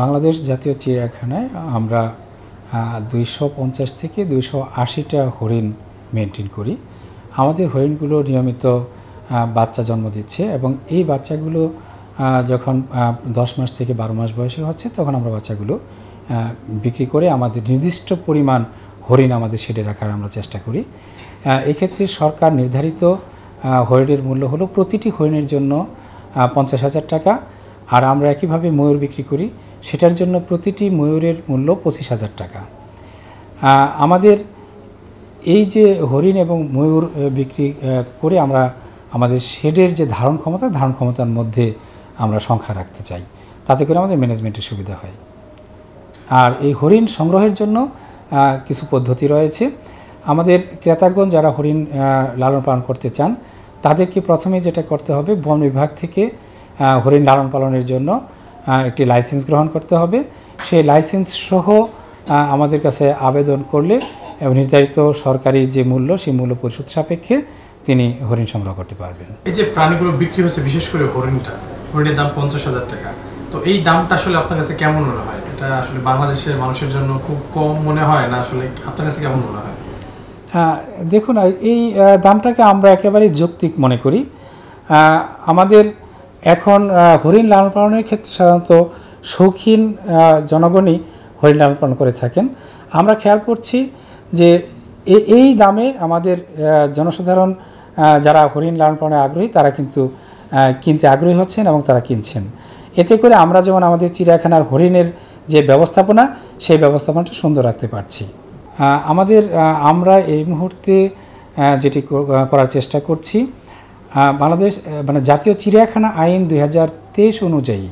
বাংলাদেশ জাতীয় চিড়িয়াখানায় আমরা দুইশো পঞ্চাশ থেকে দুইশো আশিটা হরিণ মেনটেন করি আমাদের হরিণগুলো নিয়মিত বাচ্চা জন্ম দিচ্ছে এবং এই বাচ্চাগুলো যখন দশ মাস থেকে বারো মাস বয়সে হচ্ছে তখন আমরা বাচ্চাগুলো বিক্রি করে আমাদের নির্দিষ্ট পরিমাণ হরিণ আমাদের শেডে রাখার আমরা চেষ্টা করি এক্ষেত্রে সরকার নির্ধারিত হরিণের মূল্য হলো প্রতিটি হরিণের জন্য পঞ্চাশ হাজার টাকা আর আমরা একইভাবে ময়ূর বিক্রি করি সেটার জন্য প্রতিটি ময়ূরের মূল্য পঁচিশ হাজার টাকা আমাদের এই যে হরিণ এবং ময়ূর বিক্রি করে আমরা আমাদের শেডের যে ধারণ ক্ষমতা ধারণ ক্ষমতার মধ্যে আমরা সংখ্যা রাখতে চাই তাতে করে আমাদের ম্যানেজমেন্টের সুবিধা হয় আর এই হরিণ সংগ্রহের জন্য কিছু পদ্ধতি রয়েছে আমাদের ক্রেতাগণ যারা হরিণ লালন পালন করতে চান তাদেরকে প্রথমে যেটা করতে হবে বন বিভাগ থেকে হরিণ লালন পালনের জন্য একটি লাইসেন্স গ্রহণ করতে হবে সেই লাইসেন্স সহ আমাদের কাছে আবেদন করলে নির্ধারিত সরকারি যে মূল্য সেই মূল্য পরিশোধ সাপেক্ষে তিনি হরিণ সংগ্রহ করতে পারবেন এই যে প্রাণীগুলো বিক্রি হচ্ছে বিশেষ করে হরিণটা হরিণের দাম পঞ্চাশ হাজার টাকা তো এই দামটা আসলে আপনার কাছে কেমন মনে হয় এটা আসলে বাংলাদেশের মানুষের জন্য খুব কম মনে হয় না আসলে আপনার কাছে কেমন মনে হয় দেখুন এই দামটাকে আমরা একেবারে যৌক্তিক মনে করি আমাদের এখন হরিণ লালন পালনের ক্ষেত্রে সাধারণত শৌখিন জনগণই হরিণ লালন পালন করে থাকেন আমরা খেয়াল করছি যে এই দামে আমাদের জনসাধারণ যারা হরিণ লালন পালনে আগ্রহী তারা কিন্তু কিনতে আগ্রহী হচ্ছেন এবং তারা কিনছেন এতে করে আমরা যেমন আমাদের চিড়িয়াখানার হরিণের যে ব্যবস্থাপনা সেই ব্যবস্থাপনাটা সুন্দর রাখতে পারছি আমাদের আমরা এই মুহূর্তে যেটি করার চেষ্টা করছি বাংলাদেশ মানে জাতীয় চিড়িয়াখানা আইন দুই অনুযায়ী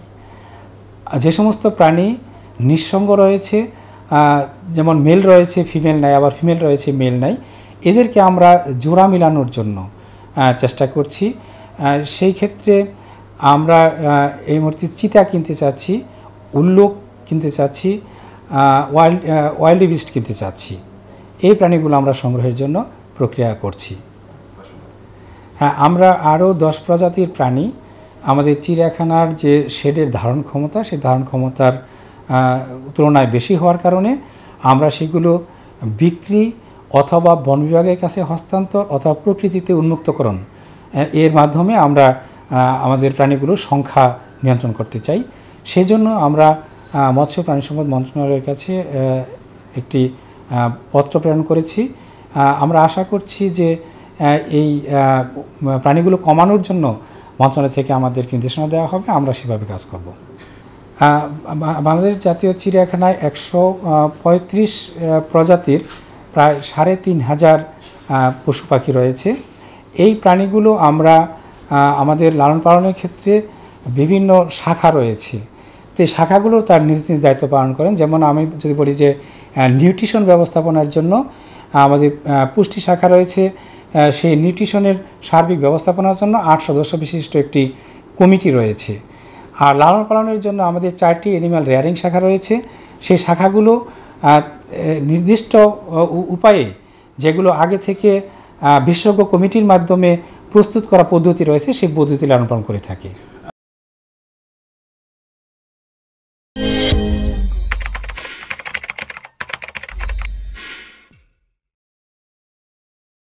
যে সমস্ত প্রাণী নিঃসঙ্গ রয়েছে যেমন মেল রয়েছে ফিমেল নাই আবার ফিমেল রয়েছে মেল নাই এদেরকে আমরা জোড়া মিলানোর জন্য চেষ্টা করছি সেই ক্ষেত্রে আমরা এই মুহূর্তে চিতা কিনতে চাচ্ছি উল্লোক কিনতে চাচ্ছি ওয়াইল্ড ওয়াইল্ড বিস্ট কিনতে চাচ্ছি এই প্রাণীগুলো আমরা সংগ্রহের জন্য প্রক্রিয়া করছি হ্যাঁ আমরা আরও দশ প্রজাতির প্রাণী আমাদের চিড়িয়াখানার যে শেডের ধারণ ক্ষমতা সেই ধারণ ক্ষমতার তুলনায় বেশি হওয়ার কারণে আমরা সেগুলো বিক্রি অথবা বন বিভাগের কাছে হস্তান্তর অথবা প্রকৃতিতে উন্মুক্তকরণ এর মাধ্যমে আমরা আমাদের প্রাণীগুলোর সংখ্যা নিয়ন্ত্রণ করতে চাই সেজন্য আমরা মৎস্য প্রাণী সম্পদ মন্ত্রণালয়ের কাছে একটি পত্র প্রেরণ করেছি আমরা আশা করছি যে এই প্রাণীগুলো কমানোর জন্য মন্ত্রণালয় থেকে আমাদের নির্দেশনা দেওয়া হবে আমরা সেভাবে কাজ করব বাংলাদেশ জাতীয় চিড়িয়াখানায় একশো পঁয়ত্রিশ প্রজাতির প্রায় সাড়ে তিন হাজার পশু পাখি রয়েছে এই প্রাণীগুলো আমরা আমাদের লালন পালনের ক্ষেত্রে বিভিন্ন শাখা রয়েছে তো এই শাখাগুলো তার নিজ নিজ দায়িত্ব পালন করেন যেমন আমি যদি বলি যে নিউট্রিশন ব্যবস্থাপনার জন্য আমাদের পুষ্টি শাখা রয়েছে সেই নিউট্রিশনের সার্বিক ব্যবস্থাপনার জন্য আট সদস্য বিশিষ্ট একটি কমিটি রয়েছে আর লালন পালনের জন্য আমাদের চারটি এনিম্যাল রেয়ারিং শাখা রয়েছে সেই শাখাগুলো নির্দিষ্ট উপায়ে যেগুলো আগে থেকে বিশেষজ্ঞ কমিটির মাধ্যমে প্রস্তুত করা পদ্ধতি রয়েছে সেই পদ্ধতি লালন পালন করে থাকে